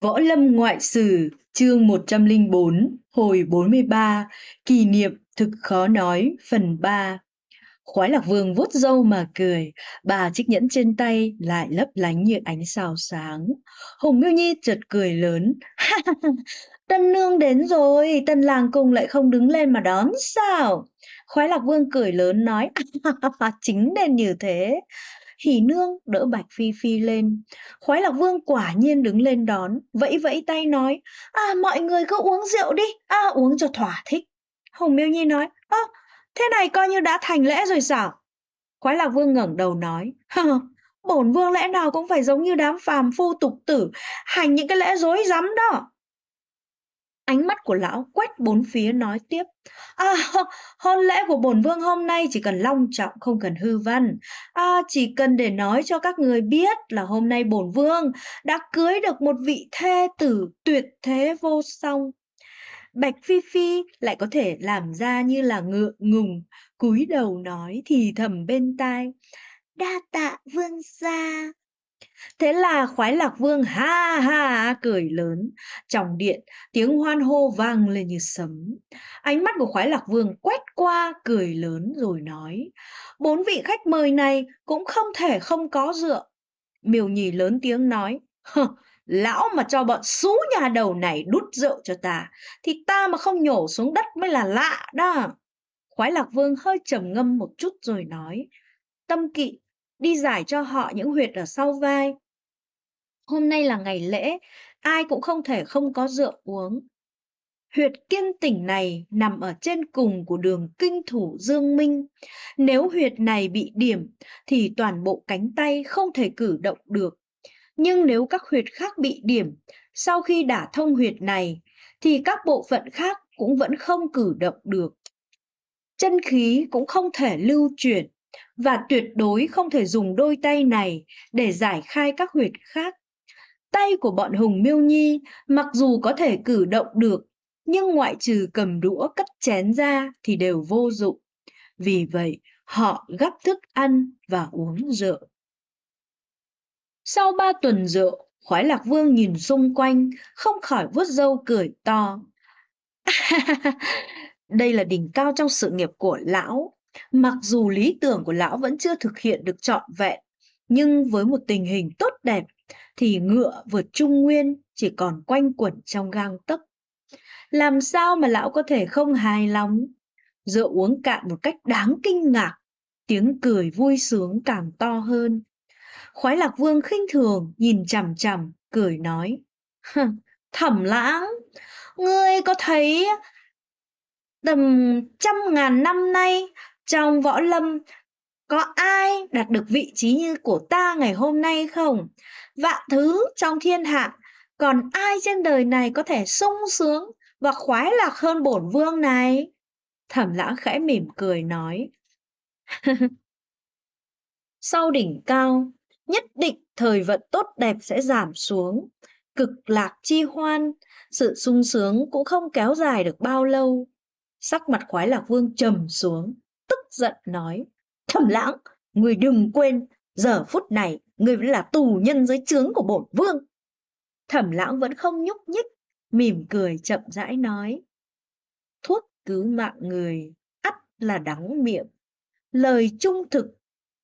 Võ Lâm Ngoại Sử, chương 104, hồi 43, kỷ niệm thực khó nói, phần 3. Khoái lạc vương vuốt râu mà cười, bà chiếc nhẫn trên tay lại lấp lánh như ánh sao sáng. Hùng Miêu Nhi chợt cười lớn, tân nương đến rồi, tân làng cùng lại không đứng lên mà đón sao? Khoái lạc vương cười lớn nói, chính nên như thế hỉ nương đỡ bạch phi phi lên khoái lạc vương quả nhiên đứng lên đón vẫy vẫy tay nói à mọi người cứ uống rượu đi à uống cho thỏa thích hồng miêu nhi nói ơ thế này coi như đã thành lễ rồi sao khoái lạc vương ngẩng đầu nói bổn vương lẽ nào cũng phải giống như đám phàm phu tục tử hành những cái lễ dối rắm đó Ánh mắt của lão quét bốn phía nói tiếp. À, hôn lễ của bổn vương hôm nay chỉ cần long trọng không cần hư văn. À, chỉ cần để nói cho các người biết là hôm nay bổn vương đã cưới được một vị thê tử tuyệt thế vô song. Bạch Phi Phi lại có thể làm ra như là ngựa ngùng, cúi đầu nói thì thầm bên tai. Đa tạ vương gia. Thế là khoái lạc vương ha ha cười lớn. Trong điện, tiếng hoan hô vang lên như sấm. Ánh mắt của khoái lạc vương quét qua cười lớn rồi nói. Bốn vị khách mời này cũng không thể không có rượu Miều nhì lớn tiếng nói. Lão mà cho bọn xú nhà đầu này đút rượu cho ta, thì ta mà không nhổ xuống đất mới là lạ đó. Khoái lạc vương hơi trầm ngâm một chút rồi nói. Tâm kỵ đi giải cho họ những huyệt ở sau vai. Hôm nay là ngày lễ, ai cũng không thể không có rượu uống. Huyệt kiên tỉnh này nằm ở trên cùng của đường kinh thủ Dương Minh. Nếu huyệt này bị điểm thì toàn bộ cánh tay không thể cử động được. Nhưng nếu các huyệt khác bị điểm, sau khi đả thông huyệt này thì các bộ phận khác cũng vẫn không cử động được. Chân khí cũng không thể lưu chuyển và tuyệt đối không thể dùng đôi tay này để giải khai các huyệt khác. Tay của bọn Hùng Miêu Nhi mặc dù có thể cử động được, nhưng ngoại trừ cầm đũa cất chén ra thì đều vô dụng. Vì vậy, họ gấp thức ăn và uống rượu. Sau ba tuần rượu, khoái lạc vương nhìn xung quanh, không khỏi vuốt râu cười to. Đây là đỉnh cao trong sự nghiệp của lão, Mặc dù lý tưởng của lão vẫn chưa thực hiện được trọn vẹn, nhưng với một tình hình tốt đẹp thì ngựa vượt trung nguyên chỉ còn quanh quẩn trong gang tấc. Làm sao mà lão có thể không hài lòng? Rượu uống cạn một cách đáng kinh ngạc, tiếng cười vui sướng càng to hơn. Khoái lạc vương khinh thường, nhìn chằm chằm, cười nói. Thẩm lãng, ngươi có thấy tầm trăm ngàn năm nay trong võ lâm, có ai đạt được vị trí như của ta ngày hôm nay không? Vạn thứ trong thiên hạ, còn ai trên đời này có thể sung sướng và khoái lạc hơn bổn vương này? Thẩm lãng khẽ mỉm cười nói. Sau đỉnh cao, nhất định thời vận tốt đẹp sẽ giảm xuống, cực lạc chi hoan, sự sung sướng cũng không kéo dài được bao lâu. Sắc mặt khoái lạc vương trầm xuống, tức giận nói thẩm lãng người đừng quên giờ phút này người vẫn là tù nhân dưới trướng của bổn vương thẩm lãng vẫn không nhúc nhích mỉm cười chậm rãi nói thuốc cứu mạng người ắt là đắng miệng lời trung thực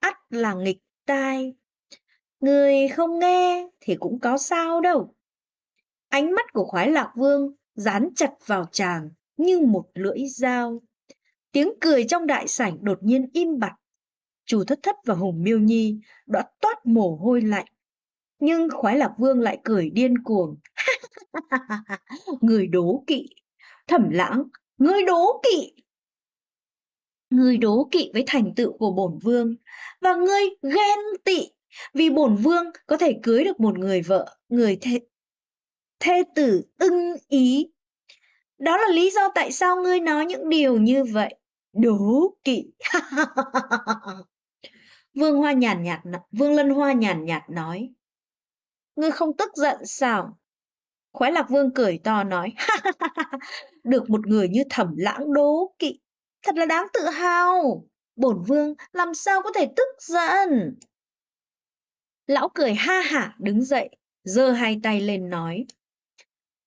ắt là nghịch tai người không nghe thì cũng có sao đâu ánh mắt của khoái lạc vương dán chặt vào chàng như một lưỡi dao Tiếng cười trong đại sảnh đột nhiên im bặt. Chu Thất Thất và Hùng Miêu Nhi đã toát mồ hôi lạnh. Nhưng khoái lạc vương lại cười điên cuồng. người đố kỵ. Thẩm lãng, người đố kỵ. Người đố kỵ với thành tựu của bổn vương và người ghen tị vì bổn vương có thể cưới được một người vợ, người thê, thê tử ưng ý. Đó là lý do tại sao ngươi nói những điều như vậy. Đố kỵ. Vương Hoa nhàn nhạt Vương Lân Hoa nhàn nhạt nói: "Ngươi không tức giận sao?" Khoái Lạc Vương cười to nói: "Được một người như Thẩm Lãng đố kỵ, thật là đáng tự hào. Bổn vương làm sao có thể tức giận?" Lão cười ha hả đứng dậy, giơ hai tay lên nói: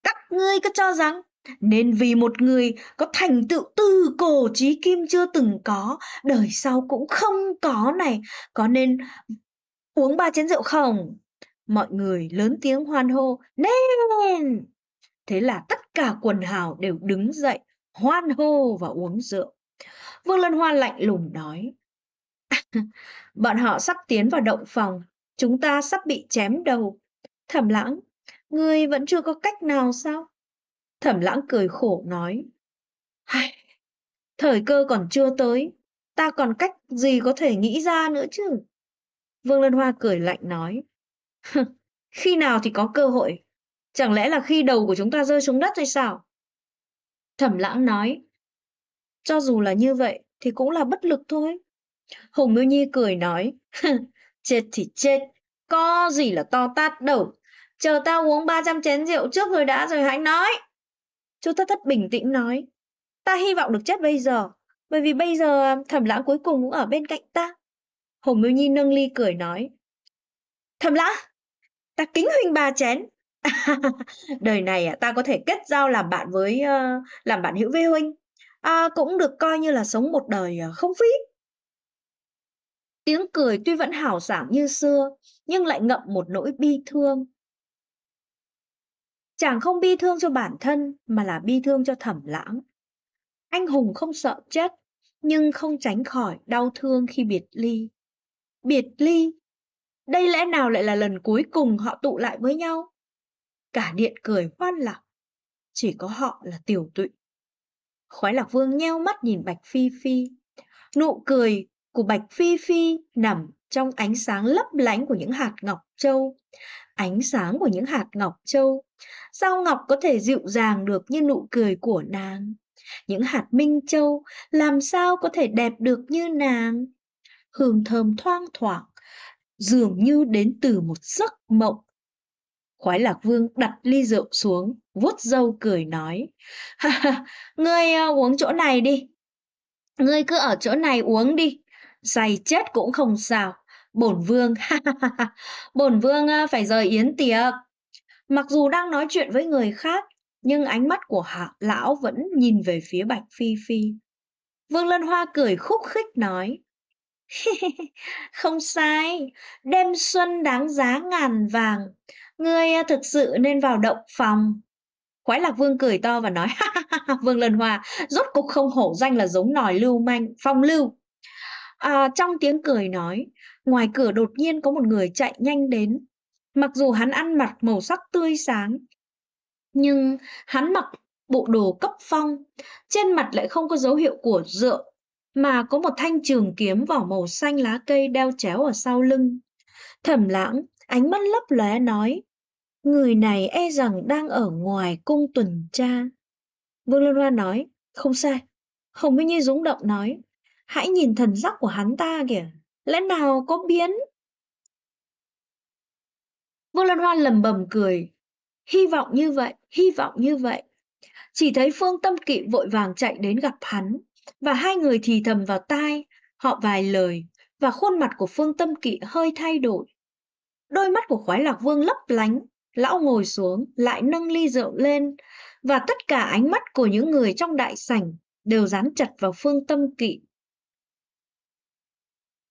"Các ngươi cứ cho rằng nên vì một người có thành tựu từ cổ trí kim chưa từng có, đời sau cũng không có này, có nên uống ba chén rượu không? Mọi người lớn tiếng hoan hô, nên! Thế là tất cả quần hào đều đứng dậy, hoan hô và uống rượu. Vương Lân Hoa lạnh lùng nói, bọn họ sắp tiến vào động phòng, chúng ta sắp bị chém đầu. Thẩm lãng, ngươi vẫn chưa có cách nào sao? Thẩm lãng cười khổ nói. Hay, thời cơ còn chưa tới, ta còn cách gì có thể nghĩ ra nữa chứ? Vương Lân Hoa cười lạnh nói. khi nào thì có cơ hội? Chẳng lẽ là khi đầu của chúng ta rơi xuống đất hay sao? Thẩm lãng nói. Cho dù là như vậy thì cũng là bất lực thôi. Hùng Miêu Nhi cười nói. chết thì chết, có gì là to tát đâu. Chờ ta uống 300 chén rượu trước rồi đã rồi hãy nói. Chu Thất Thất bình tĩnh nói. Ta hy vọng được chết bây giờ, bởi vì bây giờ à, thẩm lãng cuối cùng cũng ở bên cạnh ta. Hồ Miêu Nhi nâng ly cười nói. Thẩm lãng, ta kính huynh ba chén. Đời này à, ta có thể kết giao làm bạn với, ờ, làm bạn hữu với huynh. À, cũng được coi như là sống một đời à, không phí. Tiếng cười tuy vẫn hào sảng như xưa, nhưng lại ngậm một nỗi bi thương. Chàng không bi thương cho bản thân mà là bi thương cho thẩm lãng. Anh hùng không sợ chết, nhưng không tránh khỏi đau thương khi biệt ly. Biệt ly? Đây lẽ nào lại là lần cuối cùng họ tụ lại với nhau? Cả điện cười hoan lạc, chỉ có họ là tiểu tụy. Khói lạc vương nheo mắt nhìn Bạch Phi Phi. Nụ cười của Bạch Phi Phi nằm trong ánh sáng lấp lánh của những hạt ngọc châu. Ánh sáng của những hạt ngọc châu, sao ngọc có thể dịu dàng được như nụ cười của nàng? Những hạt minh châu làm sao có thể đẹp được như nàng? Hương thơm thoang thoảng, dường như đến từ một giấc mộng. Khoái lạc vương đặt ly rượu xuống, vuốt râu cười nói. ngươi ờ, uống chỗ này đi. Ngươi cứ ở chỗ này uống đi. Say chết cũng không sao. Bổn vương, bổn vương phải rời yến tiệc. Mặc dù đang nói chuyện với người khác, nhưng ánh mắt của hạ lão vẫn nhìn về phía Bạch Phi Phi. Vương Lân Hoa cười khúc khích nói, không sai, đêm xuân đáng giá ngàn vàng, ngươi thực sự nên vào động phòng. Khoái Lạc Vương cười to và nói, Vương Lân Hoa, rốt cục không hổ danh là giống nòi lưu manh, phong lưu. À, trong tiếng cười nói, ngoài cửa đột nhiên có một người chạy nhanh đến. Mặc dù hắn ăn mặc màu sắc tươi sáng, nhưng hắn mặc bộ đồ cấp phong, trên mặt lại không có dấu hiệu của rượu, mà có một thanh trường kiếm vỏ màu xanh lá cây đeo chéo ở sau lưng. Thẩm lãng, ánh mắt lấp lóe nói, người này e rằng đang ở ngoài cung tuần tra. Vương Luân Hoa nói, không sai. Hồng Minh Nhi rúng động nói, hãy nhìn thần sắc của hắn ta kìa lẽ nào có biến vương lan hoa lẩm bẩm cười hy vọng như vậy hy vọng như vậy chỉ thấy phương tâm kỵ vội vàng chạy đến gặp hắn và hai người thì thầm vào tai họ vài lời và khuôn mặt của phương tâm kỵ hơi thay đổi đôi mắt của khoái lạc vương lấp lánh lão ngồi xuống lại nâng ly rượu lên và tất cả ánh mắt của những người trong đại sảnh đều dán chặt vào phương tâm kỵ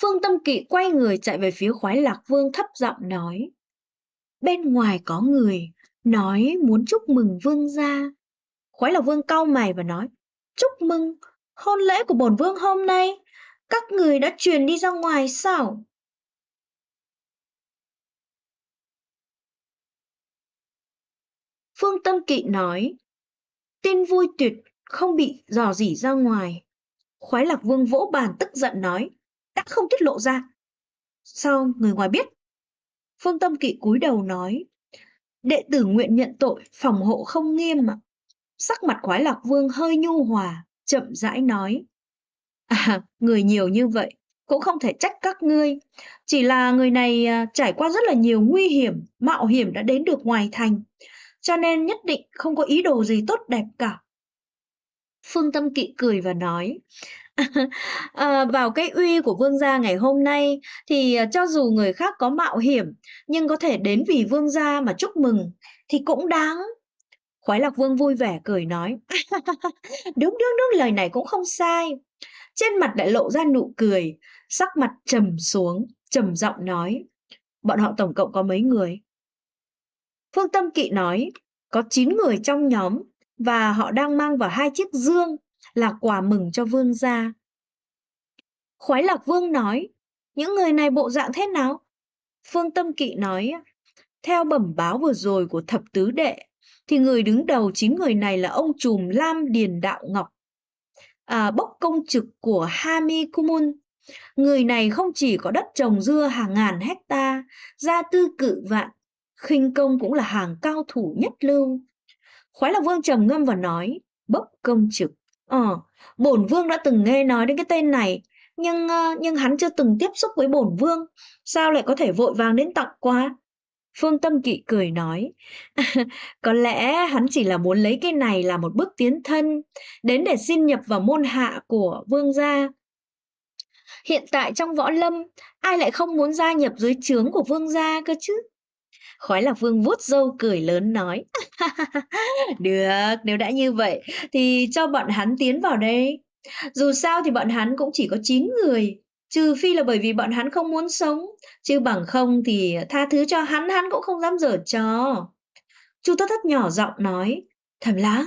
Phương Tâm Kỵ quay người chạy về phía khoái lạc vương thấp giọng nói. Bên ngoài có người, nói muốn chúc mừng vương gia. Khoái lạc vương cau mày và nói, chúc mừng, hôn lễ của bổn vương hôm nay, các người đã truyền đi ra ngoài sao? Phương Tâm Kỵ nói, tin vui tuyệt không bị dò dỉ ra ngoài. Khoái lạc vương vỗ bàn tức giận nói, đã không tiết lộ ra. Sao người ngoài biết? Phương Tâm Kỵ cúi đầu nói, đệ tử nguyện nhận tội, phòng hộ không nghiêm ạ. Sắc mặt khoái lạc vương hơi nhu hòa, chậm rãi nói. À, người nhiều như vậy, cũng không thể trách các ngươi. Chỉ là người này à, trải qua rất là nhiều nguy hiểm, mạo hiểm đã đến được ngoài thành. Cho nên nhất định không có ý đồ gì tốt đẹp cả. Phương Tâm Kỵ cười và nói: "À, vào cái uy của vương gia ngày hôm nay thì ờ, cho dù người khác có mạo hiểm, nhưng có thể đến vì vương gia mà chúc mừng thì cũng đáng." Khoái Lạc Vương vui vẻ cười nói: "Đúng đúng đúng, lời này cũng không sai." Trên mặt lại lộ ra nụ cười, sắc mặt trầm xuống, trầm giọng nói: "Bọn họ tổng cộng có mấy người?" Phương Tâm Kỵ nói: "Có 9 người trong nhóm, và họ đang mang vào hai chiếc dương là quà mừng cho vương gia. Khoái lạc vương nói, những người này bộ dạng thế nào? Phương Tâm Kỵ nói, theo bẩm báo vừa rồi của thập tứ đệ, thì người đứng đầu chính người này là ông trùm Lam Điền Đạo Ngọc, à, bốc công trực của Hami Kumun. Người này không chỉ có đất trồng dưa hàng ngàn hecta, gia tư cự vạn, khinh công cũng là hàng cao thủ nhất lưu, Khoái Lạc Vương trầm ngâm và nói, bốc công trực. Ờ, bổn vương đã từng nghe nói đến cái tên này, nhưng ờ, nhưng hắn chưa từng tiếp xúc với bổn vương, sao lại có thể vội vàng đến tặng quà? Phương Tâm Kỵ cười nói, có lẽ hắn chỉ là muốn lấy cái này là một bước tiến thân, đến để xin nhập vào môn hạ của vương gia. Hiện tại trong võ lâm, ai lại không muốn gia nhập dưới trướng của vương gia cơ chứ? Khói Lạc Vương vuốt râu cười lớn nói. Được, nếu đã như vậy thì cho bọn hắn tiến vào đây. Dù sao thì bọn hắn cũng chỉ có 9 người, trừ phi là bởi vì bọn hắn không muốn sống, chứ bằng không thì tha thứ cho hắn hắn cũng không dám dở trò. Chu Tất Thất nhỏ giọng nói, "Thẩm lã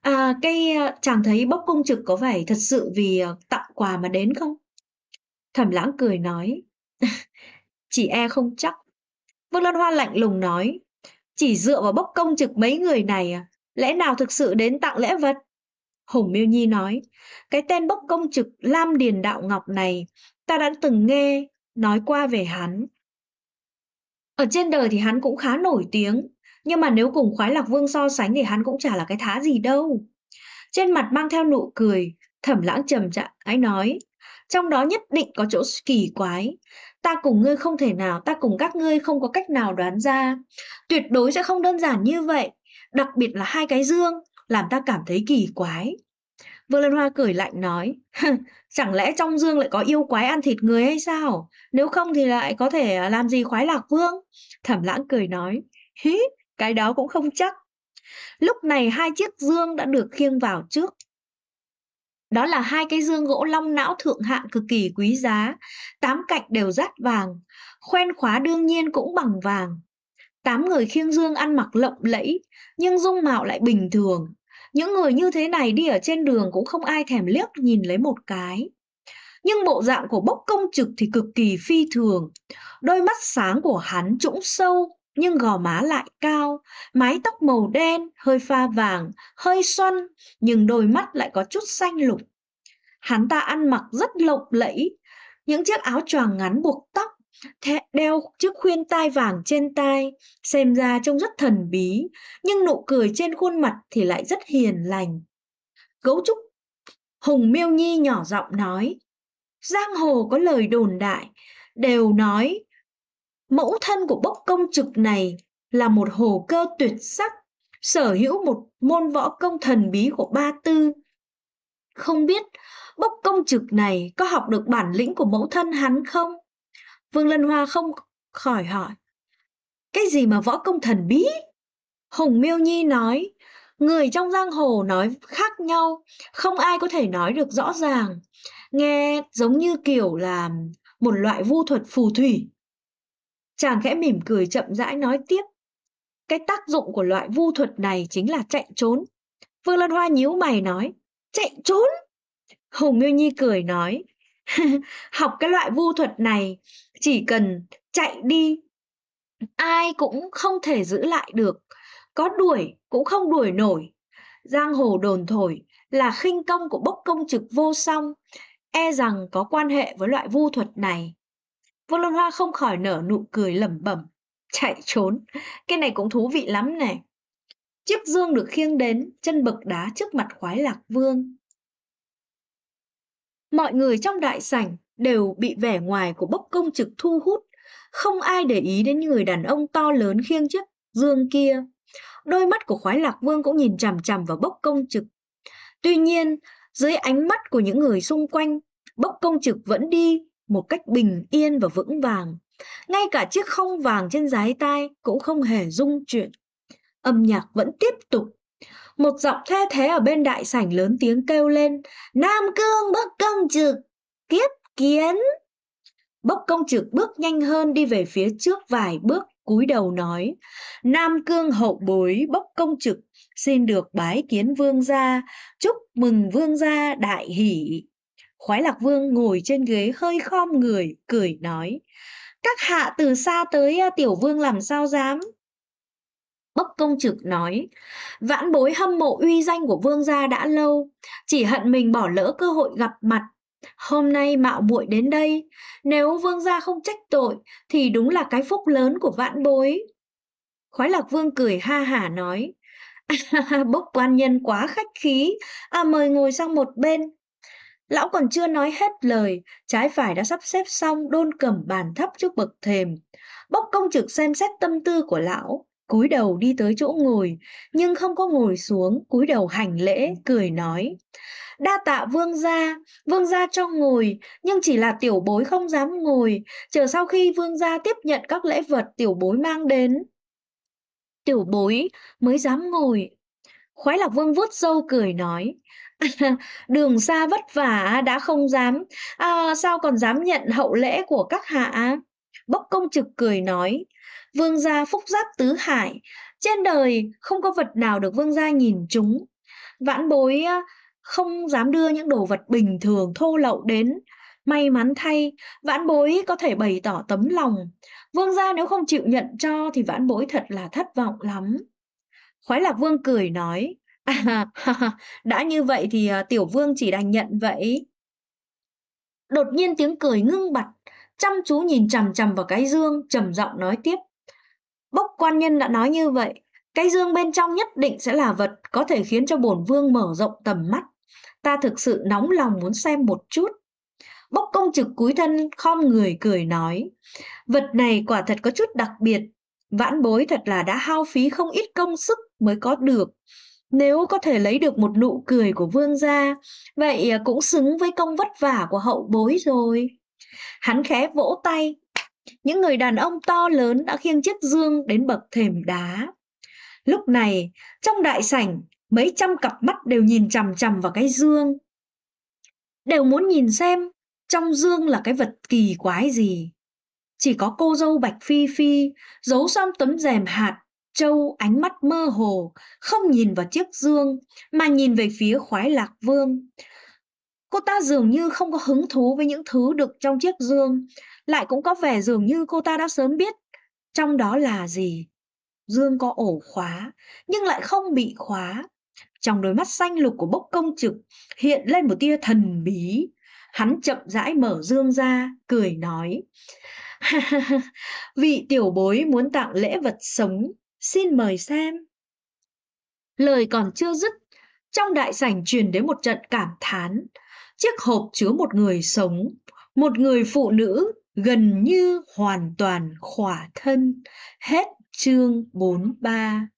à cái ờ, chàng thấy bốc công trực có vẻ thật sự vì ờ, tặng quà mà đến không?" Thẩm Lãng cười nói, "Chỉ e không chắc, Vương Lan Hoa lạnh lùng nói, chỉ dựa vào bốc công trực mấy người này à, lẽ nào thực sự đến tặng lễ vật? Hùng Miêu Nhi nói, cái tên bốc công trực Lam Điền Đạo Ngọc này, ta đã từng nghe nói qua về hắn. Ở trên đời thì hắn cũng khá nổi tiếng, nhưng mà nếu cùng khoái lạc vương so sánh thì hắn cũng chả là cái thá gì đâu. Trên mặt mang theo nụ cười, thẩm lãng trầm trạng ấy nói, trong đó nhất định có chỗ kỳ quái ta cùng ngươi không thể nào, ta cùng các ngươi không có cách nào đoán ra. Tuyệt đối sẽ không đơn giản như vậy, đặc biệt là hai cái dương, làm ta cảm thấy kỳ quái. Vương Lan Hoa cười lạnh nói, chẳng lẽ trong dương lại có yêu quái ăn thịt người hay sao? Nếu không thì lại có thể à, làm gì khoái lạc vương? Thẩm lãng cười nói, hí, cái đó cũng không chắc. Lúc này hai chiếc dương đã được khiêng vào trước, đó là hai cái dương gỗ long não thượng hạng cực kỳ quý giá, tám cạnh đều rát vàng, khoen khóa đương nhiên cũng bằng vàng. Tám người khiêng dương ăn mặc lộng lẫy, nhưng dung mạo lại bình thường. Những người như thế này đi ở trên đường cũng không ai thèm liếc nhìn lấy một cái. Nhưng bộ dạng của bốc công trực thì cực kỳ phi thường. Đôi mắt sáng của hắn trũng sâu, nhưng gò má lại cao, mái tóc màu đen, hơi pha vàng, hơi xuân, nhưng đôi mắt lại có chút xanh lục. Hắn ta ăn mặc rất lộng lẫy, những chiếc áo choàng ngắn buộc tóc, đeo chiếc khuyên tai vàng trên tai, xem ra trông rất thần bí, nhưng nụ cười trên khuôn mặt thì lại rất hiền lành. Gấu trúc Hùng Miêu Nhi nhỏ giọng nói, giang hồ có lời đồn đại, đều nói Mẫu thân của bốc công trực này là một hồ cơ tuyệt sắc, sở hữu một môn võ công thần bí của ba tư. Không biết bốc công trực này có học được bản lĩnh của mẫu thân hắn không? Vương Lân Hoa không khỏi hỏi. Cái gì mà võ công thần bí? hùng Miêu Nhi nói, người trong giang hồ nói khác nhau, không ai có thể nói được rõ ràng. Nghe giống như kiểu là một loại vu thuật phù thủy Chàng khẽ mỉm cười chậm rãi nói tiếp. Cái tác dụng của loại vu thuật này chính là chạy trốn. Vương lân Hoa nhíu mày nói, chạy trốn. Hồng Miêu Nhi cười nói, học cái loại vu thuật này chỉ cần chạy đi. Ai cũng không thể giữ lại được, có đuổi cũng không đuổi nổi. Giang hồ đồn thổi là khinh công của bốc công trực vô song, e rằng có quan hệ với loại vu thuật này. Vô Luân Hoa không khỏi nở nụ cười lẩm bẩm, chạy trốn. Cái này cũng thú vị lắm này. Chiếc dương được khiêng đến chân bậc đá trước mặt khoái lạc vương. Mọi người trong đại sảnh đều bị vẻ ngoài của bốc công trực thu hút. Không ai để ý đến người đàn ông to lớn khiêng chiếc dương kia. Đôi mắt của khoái lạc vương cũng nhìn chằm chằm vào bốc công trực. Tuy nhiên, dưới ánh mắt của những người xung quanh, bốc công trực vẫn đi một cách bình yên và vững vàng. Ngay cả chiếc không vàng trên giái tai cũng không hề rung chuyển. Âm nhạc vẫn tiếp tục. Một giọng thê thế ở bên đại sảnh lớn tiếng kêu lên, Nam Cương bất công trực, tiếp kiến. Bốc công trực bước nhanh hơn đi về phía trước vài bước cúi đầu nói nam cương hậu bối bốc công trực xin được bái kiến vương gia chúc mừng vương gia đại hỷ Khoái Lạc Vương ngồi trên ghế hơi khom người, cười nói. Các hạ từ xa tới tiểu vương làm sao dám? Bốc công trực nói, vãn bối hâm mộ uy danh của vương gia đã lâu, chỉ hận mình bỏ lỡ cơ hội gặp mặt. Hôm nay mạo muội đến đây, nếu vương gia không trách tội thì đúng là cái phúc lớn của vãn bối. Khói lạc vương cười ha hả nói, bốc quan nhân quá khách khí, à mời ngồi sang một bên, Lão còn chưa nói hết lời, trái phải đã sắp xếp xong đôn cầm bàn thấp trước bậc thềm. Bốc công trực xem xét tâm tư của lão, cúi đầu đi tới chỗ ngồi, nhưng không có ngồi xuống, cúi đầu hành lễ, cười nói. Đa tạ vương gia, vương gia cho ngồi, nhưng chỉ là tiểu bối không dám ngồi, chờ sau khi vương gia tiếp nhận các lễ vật tiểu bối mang đến. Tiểu bối mới dám ngồi, Khoái Lạc Vương vuốt râu cười nói, đường xa vất vả đã không dám, à, sao còn dám nhận hậu lễ của các hạ? Bốc công trực cười nói, vương gia phúc giáp tứ hải, trên đời không có vật nào được vương gia nhìn chúng. Vãn bối à, không dám đưa những đồ vật bình thường thô lậu đến, May mắn thay, vãn bối có thể bày tỏ tấm lòng. Vương gia nếu không chịu nhận cho thì vãn bối thật là thất vọng lắm. Khoái Lạc Vương cười nói, à, đã như vậy thì à, tiểu vương chỉ đành nhận vậy. Đột nhiên tiếng cười ngưng bặt, chăm chú nhìn chằm chằm vào cái dương, trầm giọng nói tiếp. Bốc quan nhân đã nói như vậy, cái dương bên trong nhất định sẽ là vật có thể khiến cho bổn vương mở rộng tầm mắt. Ta thực sự nóng lòng muốn xem một chút. Bốc công trực cúi thân khom người cười nói. Vật này quả thật có chút đặc biệt. Vãn bối thật là đã hao phí không ít công sức mới có được nếu có thể lấy được một nụ cười của vương gia vậy à, cũng xứng với công vất vả của hậu bối rồi hắn khẽ vỗ tay những người đàn ông to lớn đã khiêng chiếc dương đến bậc thềm đá lúc này trong đại sảnh mấy trăm cặp mắt đều nhìn chằm chằm vào cái dương đều muốn nhìn xem trong dương là cái vật kỳ quái gì chỉ có cô dâu bạch phi phi giấu xong tấm rèm hạt Châu ánh mắt mơ hồ, không nhìn vào chiếc dương, mà nhìn về phía khoái lạc vương. Cô ta dường như không có hứng thú với những thứ đựng trong chiếc dương, lại cũng có vẻ dường như cô ta đã sớm biết trong đó là gì. Dương có ổ khóa, nhưng lại không bị khóa. Trong đôi mắt xanh lục của bốc công trực hiện lên một tia thần bí. Hắn chậm rãi mở dương ra, cười nói. Vị tiểu bối muốn tặng lễ vật sống Xin mời xem. Lời còn chưa dứt, trong đại sảnh truyền đến một trận cảm thán. Chiếc hộp chứa một người sống, một người phụ nữ gần như hoàn toàn khỏa thân. Hết chương 43